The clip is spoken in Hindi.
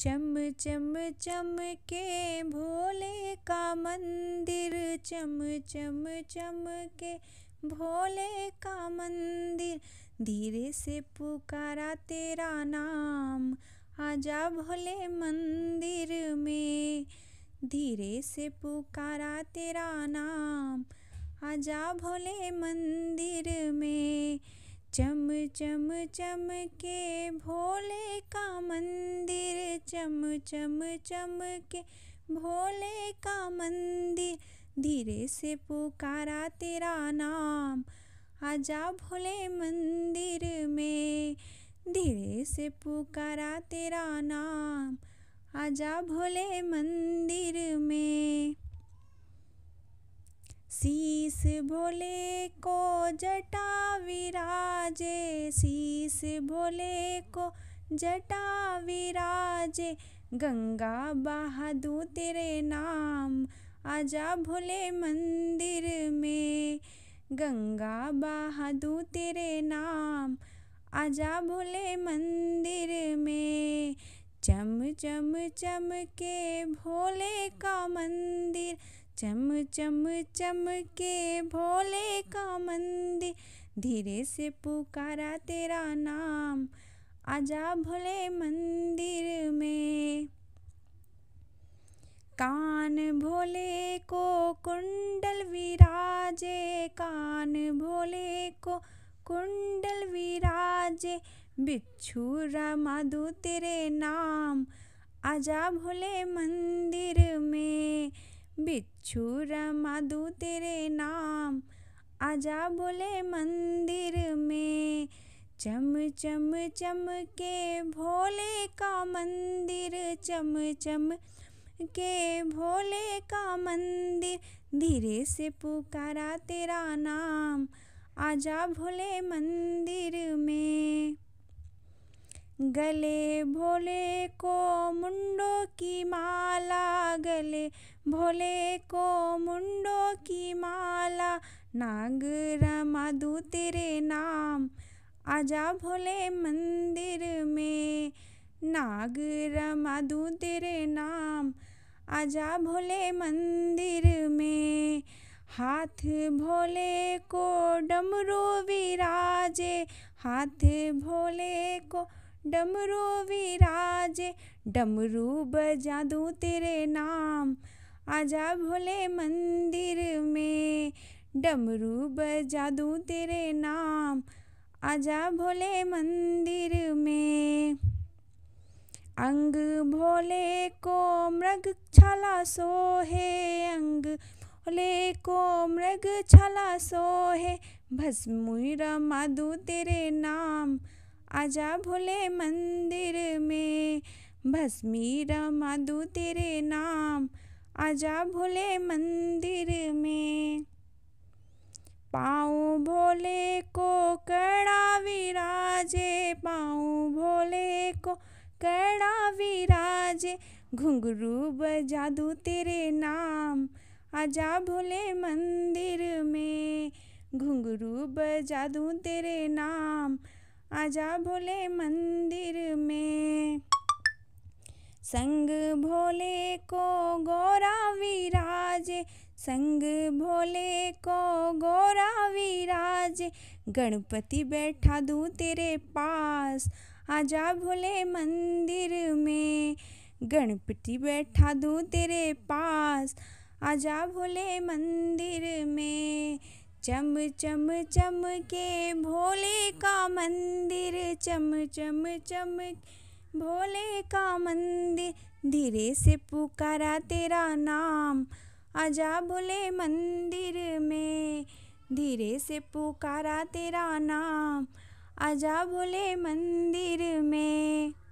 चम चम चम के भोले का मंदिर चम चम चम के भोले का मंदिर धीरे से पुकारा तेरा नाम आजा भोले मंदिर में धीरे से पुकारा तेरा नाम आजा भोले मंदिर में चम चम चम के भोले का मंदिर चम चम चम के भोले का मंदिर धीरे से पुकारा तेरा नाम आजा भोले मंदिर में धीरे से पुकारा तेरा नाम आजा भोले मंदिर में शीस भोले को जटा विराजे शीस भोले को जटा विराजे गंगा बहादुर तेरे नाम आजा भोले मंदिर में गंगा बहादुर तेरे नाम आजा भोले मंदिर में चम चम चम के भोले का मंदिर चम चम चम के भोले का मंदिर धीरे से पुकारा तेरा नाम आजा भोले मंदिर में कान भोले को कुंडल विराजे कान भोले को कुंडल विराजे बिच्छू रमा तेरे नाम आजा भोले मंदिर में बिच्छू रमा तेरे नाम आजा बोले मंदिर में चम चम चम के भोले का मंदिर चम चम के भोले का मंदिर धीरे से पुकारा तेरा नाम आजा भोले मंदिर में गले भोले को मुंडो की माला गले भोले को मुंडो की माला नाग रमा तेरे नाम आजा भोले मंदिर में नाग रमा तेरे नाम आजा भोले मंदिर में हाथ भोले को डमरू विराजे हाथ भोले को डमरू विराजे डमरू बजा दूँ तेरे नाम आजा भोले मंदिर में डमरू बजा दूँ तेरे नाम आजा भोले मंदिर में अंग भोले को मृग छला सोहे अंग भोले को मृग छला सोहे भस्मुई रमा दूँ तेरे नाम आजा भोले मंदिर में भस्मी रमा दूँ तेरे नाम आजा भोले मंदिर में पाओ भोले को कड़ा विराजे पाओ भोले को कड़ा विराजे घुंघरू बजा दूँ तेरे नाम आजा भोले मंदिर में घुंघरू बजा दूँ तेरे नाम आजा भोले मंदिर में संग भोले को गोरा विराज संग भोले को गोरा विराज गणपति बैठा दूँ तेरे पास आजा भोले मंदिर में गणपति बैठा दूँ तेरे पास आजा भोले मंदिर में चम चम चम के भोले का मंदिर चम चम चम, चम भोले का मंदिर धीरे से पुकारा तेरा नाम आजा भोले मंदिर में धीरे से पुकारा तेरा नाम आजा भोले मंदिर में